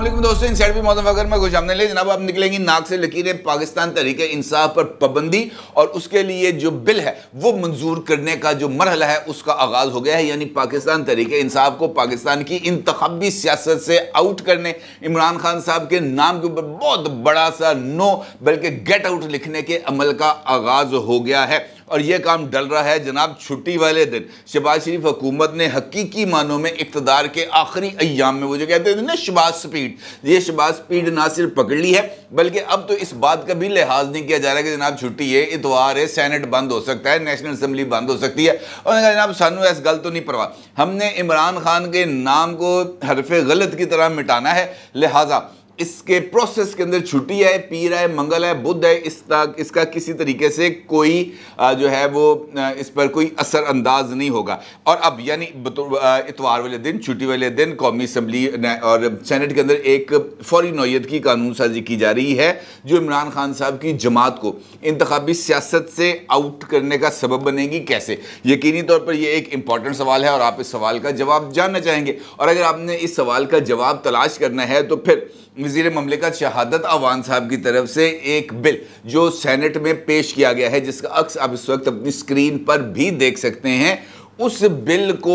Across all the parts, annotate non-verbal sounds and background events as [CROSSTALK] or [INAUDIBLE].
असलम दोस्तों इन साइड भी मौसम अगर मैं खुश आमने जनाब आप निकलेंगी नाक से लकीरें पाकिस्तान तरीके इंसाफ पर पाबंदी और उसके लिए जो बिल है वो मंजूर करने का जो मरहला है उसका आगाज़ हो गया है यानी पाकिस्तान तरीके इंसाफ को पाकिस्तान की इंतबी सियासत से आउट करने इमरान खान साहब के नाम के ऊपर बहुत बड़ा सा नो बल्कि गेट आउट लिखने के अमल का आगाज़ हो गया है और यह काम डल रहा है जनाब छुट्टी वाले दिन शहबाज शरीफ हुकूमत ने हकीकी मानों में इकतदार के आखिरी अयाम में वो जो कहते थे ना शबाज स्पीड ये शबाज स्पीड ना सिर्फ पकड़ ली है बल्कि अब तो इस बात का भी लिहाज नहीं किया जा रहा है कि जनाब छुट्टी है इतवार है सैनट बंद हो सकता है नेशनल असम्बली बंद हो सकती है और जनाब सानू इस गल तो नहीं परवाह हमने इमरान खान के नाम को हरफ गलत की तरह मिटाना है लिहाजा इसके प्रोसेस के अंदर छुट्टी है पीर है मंगल है बुद्ध है इस इसका किसी तरीके से कोई जो है वो इस पर कोई असर अंदाज नहीं होगा और अब यानी इतवार वाले दिन छुट्टी वाले दिन कौमी असम्बली और सेनेट के अंदर एक फौरी नौीयत की कानून साजी की जा रही है जो इमरान खान साहब की जमात को इंतबी सियासत से आउट करने का सबब बनेगी कैसे यकीनी तौर पर यह एक इंपॉर्टेंट सवाल है और आप इस सवाल का जवाब जानना चाहेंगे और अगर आपने इस सवाल का जवाब तलाश करना है तो फिर वजीर ममलिकत शहादत अवान साहब की तरफ से एक बिल जो सैनट में पेश किया गया है जिसका अक्स आप इस वक्त अपनी स्क्रीन पर भी देख सकते हैं उस बिल को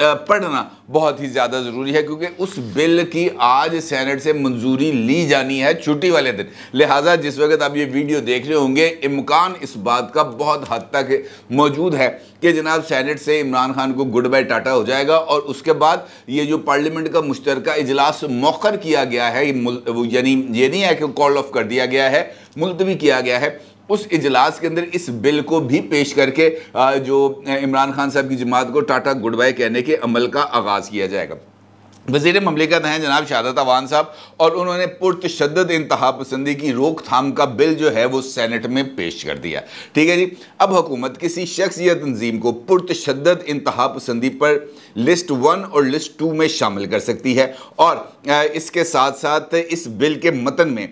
पढ़ना बहुत ही ज़्यादा ज़रूरी है क्योंकि उस बिल की आज सेनेट से मंजूरी ली जानी है छुट्टी वाले दिन लिहाजा जिस वक्त आप ये वीडियो देख रहे होंगे इम्कान इस बात का बहुत हद तक मौजूद है कि जनाब सेनेट से इमरान खान को गुड बाय टाटा हो जाएगा और उसके बाद ये जो पार्लियामेंट का मुश्तरक इजलास मौखर किया गया है यानी ये नहीं है कि कॉल ऑफ कर दिया गया है मुलतवी किया गया है उस इजलास के अंदर इस बिल को भी पेश करके जो इमरान खान साहब की जमात को टाटा गुड बाय कहने के अमल का आगाज़ किया जाएगा वजीर ममलिकत हैं जनाब शादत अवान साहब और उन्होंने पुरतशद इंतहा पसंदी की रोकथाम का बिल जो है वो सैनट में पेश कर दिया ठीक है जी अब हुकूमत किसी शख्स या तंजीम को पुरतशद इंतहा पसंदी पर लिस्ट वन और लिस्ट टू में शामिल कर सकती है और इसके साथ साथ इस बिल के मतन में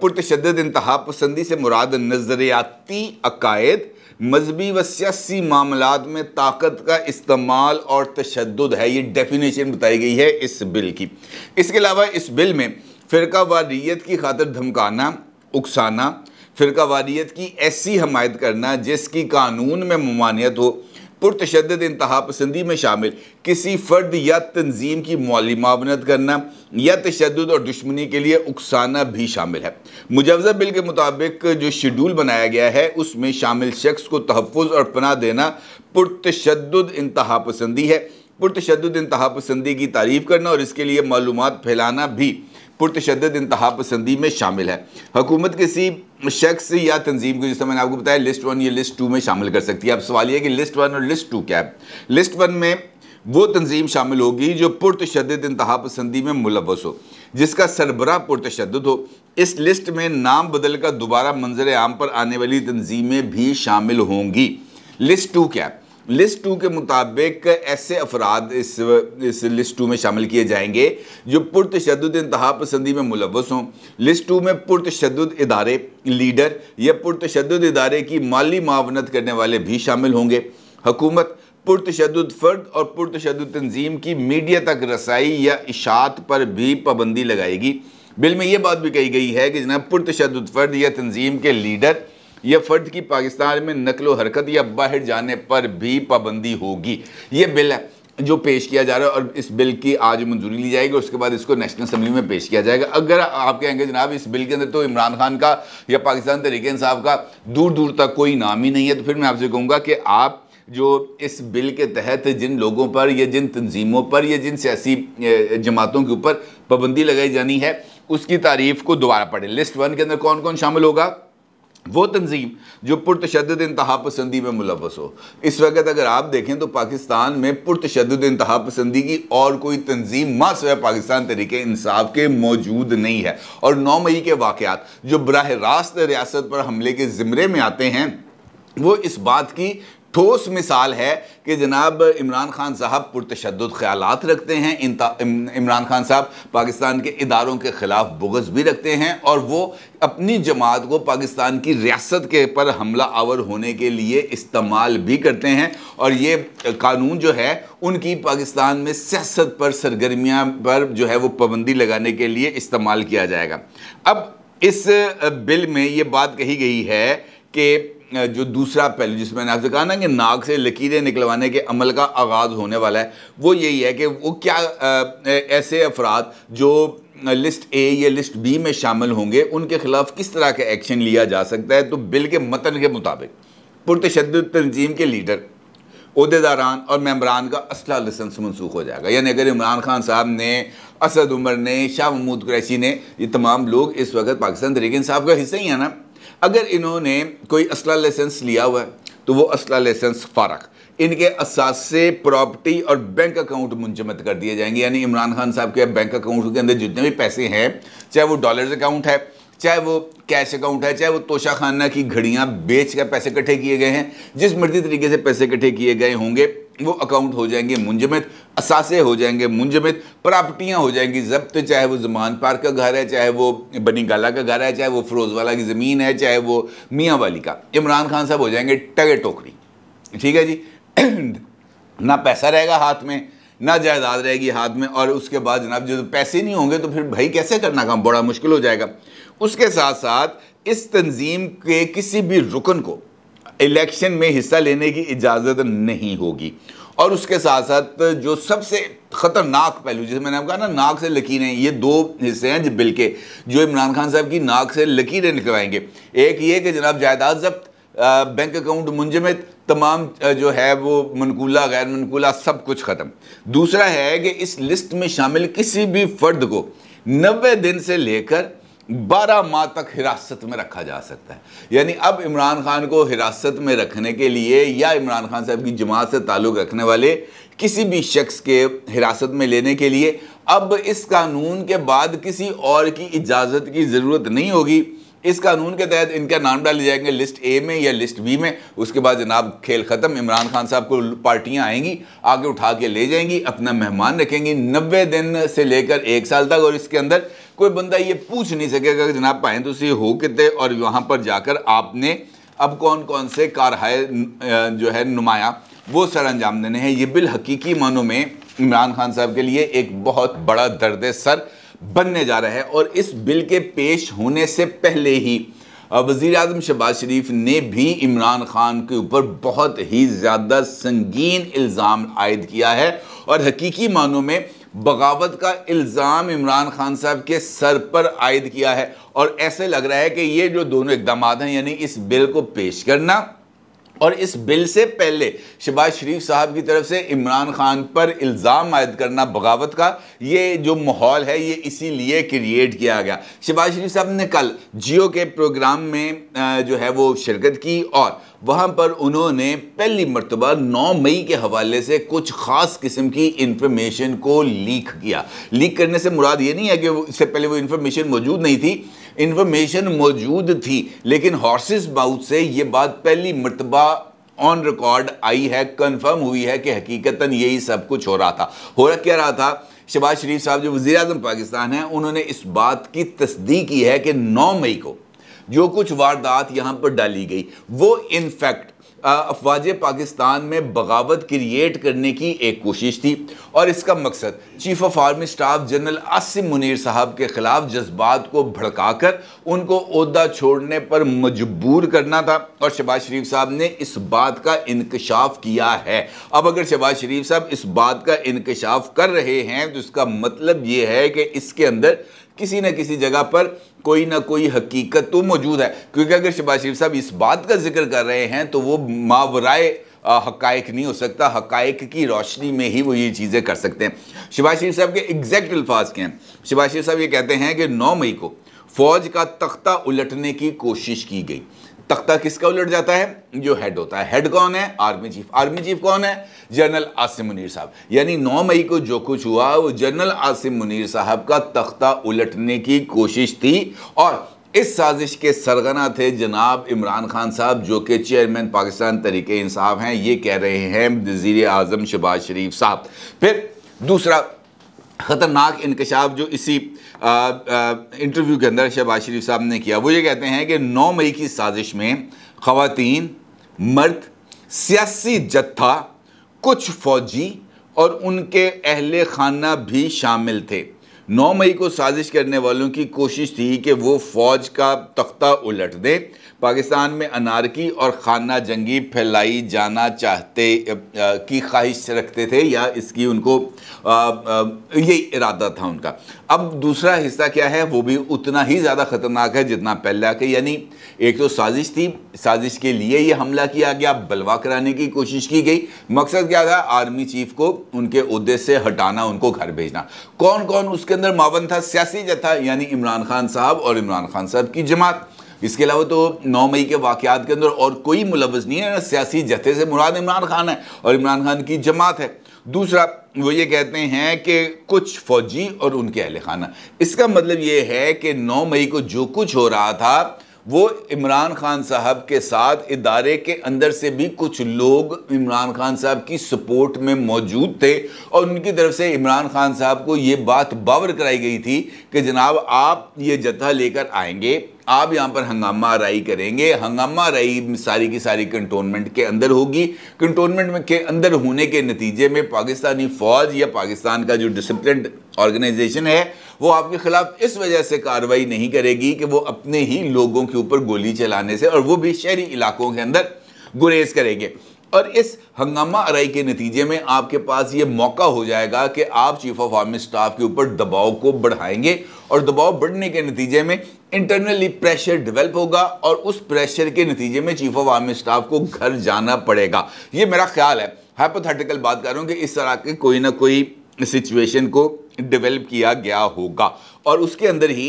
पुरतशद इंतहा पसंदी से मुराद नज़रियाती अकायद मजहबी व सियासी मामला में ताकत का इस्तेमाल और तशद है ये डेफिनेशन बताई गई है इस बिल की इसके अलावा इस बिल में फ़िरका वारीत की खातर धमकाना उकसाना फ़िरका वारीत की ऐसी हमायत करना जिसकी कानून में ममानियत हो पुरतशद इंतहा पसंदी में शामिल किसी फ़र्द या तंजीम की माली मावनत करना या तशद और दुश्मनी के लिए उकसाना भी शामिल है मुजवजा बिल के मुताबिक जो शेड्यूल बनाया गया है उसमें शामिल शख्स को तहफ़ और पनाह देना पुरतशद इंतहा पसंदी है पुरतशद इंतहा पसंदी की तारीफ़ करना और इसके लिए मालूम फैलाना भी पुरतशद इंतहा पसंदी में शामिल है हकूमत किसी शख्स या तंजीम को जिस मैंने आपको बताया लिस्ट वन या लिस्ट टू में शामिल कर सकती है अब सवाल यह कि लिस्ट वन और लिस्ट टू क्या है लिस्ट वन में वो तंजीम शामिल होगी जो पुरतशद इंतहा पसंदी में मुलवस हो जिसका सरबरा पुरतशद हो इस लिस्ट में नाम बदल कर दोबारा मंजर आम पर आने वाली तंजीमें भी शामिल होंगी लिस्ट टू क्या है लिस्ट टू के मुताबिक ऐसे अफराद इस इस लिस्ट टू में शामिल किए जाएंगे जो पुरतशद इंतहा पसंदी में मुलवस हों लिस्ट टू में पुरतशद इदारे लीडर या पुरतशद इदारे की माली मावनत करने वाले भी शामिल होंगे हकूमत पुरतशद फ़र्द और पुरतशद तंजीम की मीडिया तक रसाई या इशात पर भी पाबंदी लगाएगी बिल में यह बात भी कही गई है कि जनाब पुरतशद फ़र्द या तंजीम के लीडर यह फर्द की पाकिस्तान में नकलो हरकत या बाहर जाने पर भी पाबंदी होगी यह बिल है जो पेश किया जा रहा है और इस बिल की आज मंजूरी ली जाएगी उसके बाद इसको नेशनल असम्बली में पेश किया जाएगा अगर आप कहेंगे जनाब इस बिल के अंदर तो इमरान खान का या पाकिस्तान तरीके इंसाफ का दूर दूर तक कोई नाम ही नहीं है तो फिर मैं आपसे कहूँगा कि आप जो इस बिल के तहत जिन लोगों पर या जिन तंजीमों पर या जिन सियासी जमातों के ऊपर पाबंदी लगाई जानी है उसकी तारीफ को दोबारा पढ़ें लिस्ट वन के अंदर कौन कौन शामिल होगा वो तंजीम जो पुरतशद इंतहा पसंदी में मुलवस हो इस वक्त अगर आप देखें तो पाकिस्तान में पुरतशद इंतहा पसंदी की और कोई तंजीम मासव पाकिस्तान तरीके इंसाफ के मौजूद नहीं है और नौ मई के वाक़ात जो बरह रास्त रियासत पर हमले के ज़मरे में आते हैं वो इस बात की ठोस मिसाल है कि जनाब इमरान खान साहब पुरतशद ख्याल रखते हैं इमरान खान साहब पाकिस्तान के इदारों के ख़िलाफ़ बुगस भी रखते हैं और वो अपनी जमात को पाकिस्तान की रियासत के पर हमला आवर होने के लिए इस्तेमाल भी करते हैं और ये कानून जो है उनकी पाकिस्तान में सियासत पर सरगर्मियाँ पर जो है वो पाबंदी लगाने के लिए इस्तेमाल किया जाएगा अब इस बिल में ये बात कही गई है कि जो दूसरा पहलू जिसमें मैंने आपसे कहा ना कि नाक से लकीरें निकलवाने के अमल का आगाज़ होने वाला है वो यही है कि वो क्या ऐसे अफराद जो लिस्ट ए या लिस्ट बी में शामिल होंगे उनके खिलाफ किस तरह का एक्शन लिया जा सकता है तो बिल के मतन के मुताबिक पुरतशद तंजीम के लीडर अहदेदारान और मम्बरान का असला लसेंस मनसूख हो जाएगा यानी अगर इमरान खान साहब ने असद उमर ने शाह महमूद कुरैशी ने ये तमाम लोग इस वक्त पाकिस्तान तरीके इंसाफ का हिस्सा ही है ना अगर इन्होंने कोई असला लाइसेंस लिया हुआ है तो वो असला लाइसेंस फ़ारक इनके असासे प्रॉपर्टी और बैंक अकाउंट मुंजमद कर दिए जाएंगे यानी इमरान खान साहब के बैंक अकाउंट के अंदर जितने भी पैसे हैं चाहे वो डॉलर्स अकाउंट है चाहे वो कैश अकाउंट है चाहे वो तोशा खाना की घड़ियाँ बेच कर पैसे इकट्ठे किए गए हैं जिस मर्जी तरीके से पैसे इकट्ठे किए गए होंगे वो अकाउंट हो जाएंगे मुंजमद असासे हो जाएंगे मुंजमद प्रॉपर्टियाँ हो जाएंगी जब्त चाहे वो जमान पार्क का घर है चाहे वो बनी गाला का घर है चाहे वो फरोज़ वाला की ज़मीन है चाहे वो मियाँ वाली का इमरान खान साहब हो जाएंगे टगे टोकरी ठीक है जी [CLEARS THROAT] ना पैसा रहेगा हाथ में ना जायदाद रहेगी हाथ में और उसके बाद जनाब जो पैसे नहीं होंगे तो फिर भाई कैसे करना काम बड़ा मुश्किल हो जाएगा उसके साथ साथ इस तंजीम के किसी भी रुकन को इलेक्शन में हिस्सा लेने की इजाज़त नहीं होगी और उसके साथ साथ जो सबसे ख़तरनाक पहलू जैसे मैंने आपको कहा ना नाक से लकीरें ये दो हिस्से हैं बिल के जो इमरान खान साहब की नाक से लकीरें निकलवाएंगे एक ये कि जनाब जायदाद जब्त बैंक अकाउंट मुंजमद तमाम जो है वो मनकूला गैर मनकूला सब कुछ ख़त्म दूसरा है कि इस लिस्ट में शामिल किसी भी फ़र्द को नबे दिन से लेकर बारह माह तक हिरासत में रखा जा सकता है यानी अब इमरान खान को हिरासत में रखने के लिए या इमरान खान साहब की जमात से ताल्लुक़ रखने वाले किसी भी शख्स के हिरासत में लेने के लिए अब इस कानून के बाद किसी और की इजाज़त की ज़रूरत नहीं होगी इस कानून के तहत इनका नाम डाले जाएंगे लिस्ट ए में या लिस्ट बी में उसके बाद जनाब खेल ख़त्म इमरान खान साहब को पार्टियां आएंगी आगे उठा के ले जाएंगी अपना मेहमान रखेंगी नब्बे दिन से लेकर एक साल तक और इसके अंदर कोई बंदा ये पूछ नहीं सकेगा कि जनाब पाए तो हो कितने और यहाँ पर जाकर आपने अब कौन कौन से कारहाय जो है नुमाया वो सर अंजाम देने हैं ये बिल हकीकी मानों में इमरान खान साहब के लिए एक बहुत बड़ा दर्द सर बनने जा रहा है और इस बिल के पेश होने से पहले ही वज़ी अजम शहबाज शरीफ ने भी इमरान ख़ान के ऊपर बहुत ही ज़्यादा संगीन इल्ज़ाम आयद किया है और हकीकी मानों में बगावत का इल्ज़ाम इमरान खान साहब के सर पर आयद किया है और ऐसे लग रहा है कि ये जो दोनों इकदाम हैं यानी इस बिल को पेश करना और इस बिल से पहले शबाज शरीफ साहब की तरफ से इमरान खान पर इल्ज़ाम आयद करना बगावत का ये जो माहौल है ये इसीलिए क्रिएट किया गया शहबाज शरीफ साहब ने कल जियो के प्रोग्राम में जो है वो शिरकत की और वहाँ पर उन्होंने पहली मरतबा 9 मई के हवाले से कुछ ख़ास किस्म की इन्फॉर्मेशन को लीक किया लीक करने से मुराद ये नहीं है कि इससे पहले वो इन्फॉर्मेशन मौजूद नहीं थी इन्फॉर्मेशन मौजूद थी लेकिन हॉर्सेस माउथ से ये बात पहली मरतबा ऑन रिकॉर्ड आई है कंफर्म हुई है कि हकीकता यही सब कुछ हो रहा था हो रहा क्या रहा था शहबाज शरीफ साहब जो वजी अजम पाकिस्तान हैं उन्होंने इस बात की तस्दीक की है कि नौ मई को जो कुछ वारदात यहाँ पर डाली गई वो इनफैक्ट अफवाज पाकिस्तान में बगावत क्रिएट करने की एक कोशिश थी और इसका मकसद chief of army staff general Asim Munir साहब के ख़िलाफ़ जज्बात को भड़काकर उनको अहदा छोड़ने पर मजबूर करना था और शहबाज शरीफ साहब ने इस बात का इंकशाफ किया है अब अगर शहबाज शरीफ साहब इस बात का इंकशाफ कर रहे हैं तो इसका मतलब ये है कि इसके अंदर किसी न किसी जगह पर कोई ना कोई हकीकत तो मौजूद है क्योंकि अगर शबाज शरीफ साहब इस बात का जिक्र कर रहे हैं तो वो मावराए हकायक नहीं हो सकता हकायक की रोशनी में ही वो ये चीज़ें कर सकते हैं शबाज शरीफ साहब के एग्जैक्ट अल्फाज के हैं शबाज शरीफ साहब ये कहते हैं कि नौ मई को फौज का तख्ता उलटने की कोशिश की गई तख्ता किसका उलट जाता है जो हेड होता है हेड कौन है आर्मी चीफ आर्मी चीफ कौन है जनरल आसिम मुनीर साहब यानी 9 मई को जो कुछ हुआ वो जनरल आसिम मुनीर साहब का तख्ता उलटने की कोशिश थी और इस साजिश के सरगना थे जनाब इमरान खान साहब जो कि चेयरमैन पाकिस्तान तरीके इंसाफ हैं ये कह रहे हैं वजीर आजम शबाज शरीफ साहब फिर दूसरा ख़तरनाक इंकशाफ जो इसी इंटरव्यू के अंदर शहबाज शरीफ साहब ने किया वो ये कहते हैं कि नौ मई की साजिश में खातन मर्द सियासी जत्था कुछ फौजी और उनके अहल खाना भी शामिल थे नौ मई को साजिश करने वालों की कोशिश थी कि वो फौज का तख्ता उलट दें पाकिस्तान में अनारकी और खाना जंगी फैलाई जाना चाहते की ख्वाहिश रखते थे या इसकी उनको ये इरादा था उनका अब दूसरा हिस्सा क्या है वो भी उतना ही ज़्यादा ख़तरनाक है जितना पहला के यानी एक तो साजिश थी साजिश के लिए ये हमला किया गया बलवा कराने की कोशिश की गई मकसद क्या था आर्मी चीफ को उनके उहदे से हटाना उनको घर भेजना कौन कौन उसके अंदर मावन था सियासी जथा यानी इमरान खान साहब और इमरान खान साहब की जमात इसके अलावा तो नौ मई के वाक़ात के अंदर और कोई मुलवस नहीं है सियासी जत्थे से मुराद इमरान खान है और इमरान खान की जमात है दूसरा वो ये कहते हैं कि कुछ फौजी और उनके अहल खाना इसका मतलब ये है कि 9 मई को जो कुछ हो रहा था वो इमरान खान साहब के साथ इदारे के अंदर से भी कुछ लोग इमरान खान साहब की सपोर्ट में मौजूद थे और उनकी तरफ से इमरान खान साहब को ये बात बावर कराई गई थी कि जनाब आप ये जत्था लेकर आएंगे आप यहाँ पर हंगामा राई करेंगे हंगामा राई सारी की सारी कंटोनमेंट के अंदर होगी कंटोनमेंट में के अंदर होने के नतीजे में पाकिस्तानी फ़ौज या पाकिस्तान का जो डिसिप्लिन ऑर्गेनाइजेशन है वो आपके खिलाफ इस वजह से कार्रवाई नहीं करेगी कि वो अपने ही लोगों के ऊपर गोली चलाने से और वो भी शहरी इलाकों के अंदर गुरेज करेंगे और इस हंगामा अराई के नतीजे में आपके पास ये मौका हो जाएगा कि आप चीफ ऑफ आर्मी स्टाफ के ऊपर दबाव को बढ़ाएंगे और दबाव बढ़ने के नतीजे में इंटरनली प्रेशर डेवलप होगा और उस प्रेशर के नतीजे में चीफ ऑफ आर्मी स्टाफ को घर जाना पड़ेगा ये मेरा ख्याल है हाइपोथेटिकल बात कर रहा हूँ कि इस तरह के कोई ना कोई सिचुएशन को डेवलप किया गया होगा और उसके अंदर ही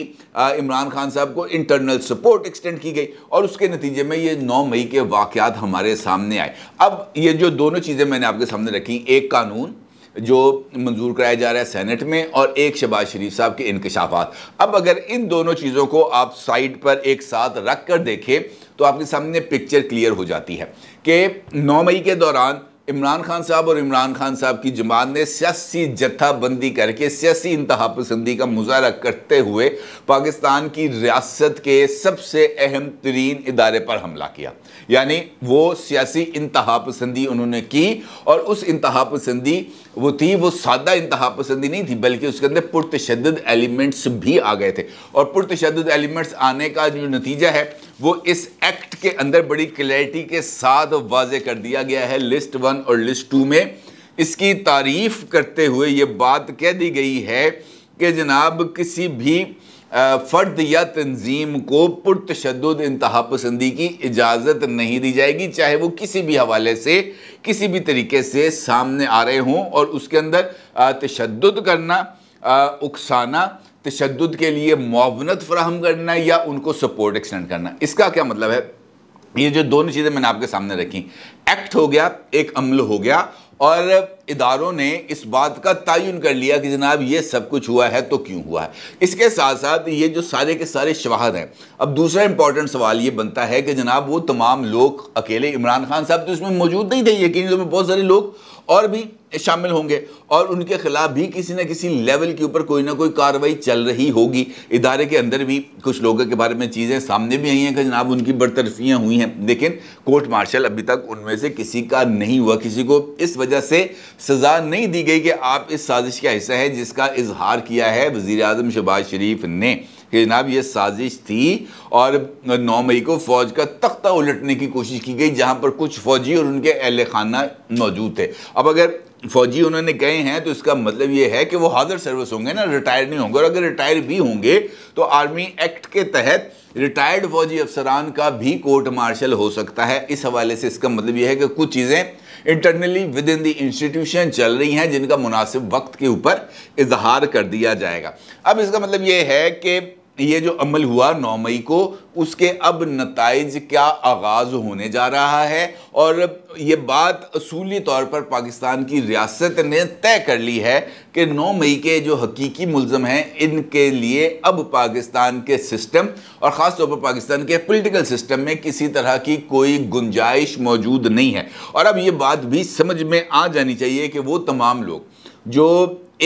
इमरान खान साहब को इंटरनल सपोर्ट एक्सटेंड की गई और उसके नतीजे में ये 9 मई के वाक़ हमारे सामने आए अब ये जो दोनों चीज़ें मैंने आपके सामने रखी एक कानून जो मंजूर कराया जा रहा है सेनेट में और एक शहबाज शरीफ साहब के इंकशाफात अब अगर इन दोनों चीज़ों को आप साइड पर एक साथ रख कर देखें तो आपके सामने पिक्चर क्लियर हो जाती है कि नौ मई के दौरान इमरान खान साहब और इमरान खान साहब की जमात ने सियासी जत्थाबंदी करके सियासी इंतहा पसंदी का मुजाहरा करते हुए पाकिस्तान की रियासत के सबसे अहम तरीन इदारे पर हमला किया यानी वो सियासी इंतहा पसंदी उन्होंने की और उस इंतहा पसंदी वो थी वो सादा इंतहा पसंदी नहीं थी बल्कि उसके अंदर पुरतशद एलिमेंट्स भी आ गए थे और पुरतशद एलिमेंट्स आने का जो नतीजा है वो इस एक्ट के अंदर बड़ी क्लैरिटी के साथ वाजे कर दिया गया है लिस्ट वन और लिस्ट टू में इसकी तारीफ करते हुए ये बात कह दी गई है कि जनाब किसी भी फ़र्द या तंजीम को पुरतशद इंतहा पसंदी की इजाज़त नहीं दी जाएगी चाहे वो किसी भी हवाले से किसी भी तरीके से सामने आ रहे हों और उसके अंदर तशद करना उकसाना तशद के लिए मुआवनत फ्राहम करना या उनको सपोर्ट एक्सटेंड करना इसका क्या मतलब है ये जो दोनों चीज़ें मैंने आपके सामने रखी एक्ट हो गया एक अमल हो गया और इदारों ने इस बात का तयन कर लिया कि जनाब ये सब कुछ हुआ है तो क्यों हुआ है इसके साथ साथ ये जो सारे के सारे शवाहद हैं अब दूसरा इंपॉर्टेंट सवाल ये बनता है कि जनाब वो तमाम लोग अकेले इमरान खान साहब तो इसमें मौजूद नहीं थे यकीन में बहुत सारे लोग और भी शामिल होंगे और उनके खिलाफ भी किसी न किसी लेवल के ऊपर कोई ना कोई कार्रवाई चल रही होगी इदारे के अंदर भी कुछ लोगों के बारे में चीज़ें सामने भी आई हैं कि जनाब उनकी बरतरफियाँ हुई हैं लेकिन कोर्ट मार्शल अभी तक उनमें से किसी का नहीं हुआ किसी को इस वजह से सज़ा नहीं दी गई कि आप इस साजिश का हिस्सा है जिसका इजहार किया है वज़ी अजम शहबाज शरीफ ने कि जनाब ये साजिश थी और नौ मई को फौज का तख्ता उलटने की कोशिश की गई जहाँ पर कुछ फौजी और उनके अहल खाना मौजूद थे अब अगर फौजी उन्होंने गए हैं तो इसका मतलब ये है कि वो हाजिर सर्विस होंगे ना रिटायर नहीं होंगे और अगर रिटायर भी होंगे तो आर्मी एक्ट के तहत रिटायर्ड फौजी अफसरान का भी कोर्ट मार्शल हो सकता है इस हवाले से इसका मतलब यह है कि कुछ चीज़ें internally within the institution चल रही हैं जिनका मुनासिब वक्त के ऊपर इजहार कर दिया जाएगा अब इसका मतलब ये है कि ये जो अमल हुआ नौ मई को उसके अब नतज का आगाज़ होने जा रहा है और ये बात असूली तौर पर पाकिस्तान की रियासत ने तय कर ली है कि नौ मई के जो हकीकी मुलम हैं इनके लिए अब पाकिस्तान के सिस्टम और ख़ास तौर पर पाकिस्तान के पोलिटिकल सिस्टम में किसी तरह की कोई गुंजाइश मौजूद नहीं है और अब ये बात भी समझ में आ जानी चाहिए कि वो तमाम लोग जो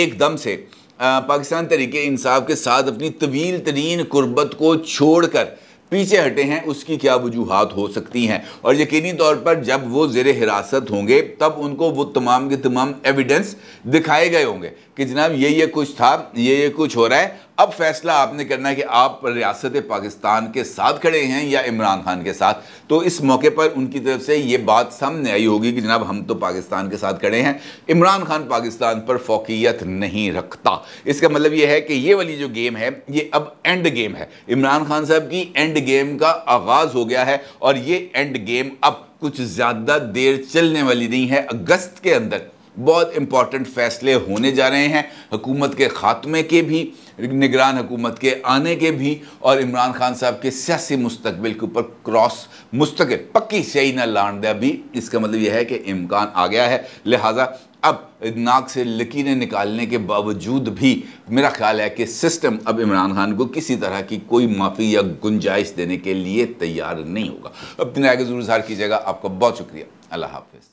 एकदम से पाकिस्तान तरीके इंसाफ के साथ अपनी तवील तरीन कुर्बत को छोड़ कर पीछे हटे हैं उसकी क्या वजूहत हो सकती हैं और यकीनी तौर पर जब वो जेर हिरासत होंगे तब उनको वो तमाम के तमाम एविडेंस दिखाए गए होंगे कि जनाब ये ये कुछ था ये ये कुछ हो रहा है अब फैसला आपने करना है कि आप रियासत पाकिस्तान के साथ खड़े हैं या इमरान खान के साथ तो इस मौके पर उनकी तरफ से ये बात सामने आई होगी कि जनाब हम तो पाकिस्तान के साथ खड़े हैं इमरान खान पाकिस्तान पर फोकियत नहीं रखता इसका मतलब यह है कि ये वाली जो गेम है ये अब एंड गेम है इमरान खान साहब की एंड गेम का आगाज़ हो गया है और ये एंड गेम अब कुछ ज़्यादा देर चलने वाली नहीं है अगस्त के अंदर बहुत इम्पॉर्टेंट फैसले होने जा रहे हैं हुकूमत के ख़ात्मे के भी निगरान हुकूमत के आने के भी और इमरान खान साहब के सियासी मुस्तबिल के ऊपर क्रॉस मुस्तक पक्की सही ना दिया भी इसका मतलब यह है कि इम्कान आ गया है लिहाजा अब नाक से लकीरें निकालने के बावजूद भी मेरा ख्याल है कि सिस्टम अब इमरान खान को किसी तरह की कोई माफ़ी या गुंजाइश देने के लिए तैयार नहीं होगा अपने आगे ज़रूर इजहार कीजिएगा आपका बहुत शुक्रिया अल्लाह हाफिज़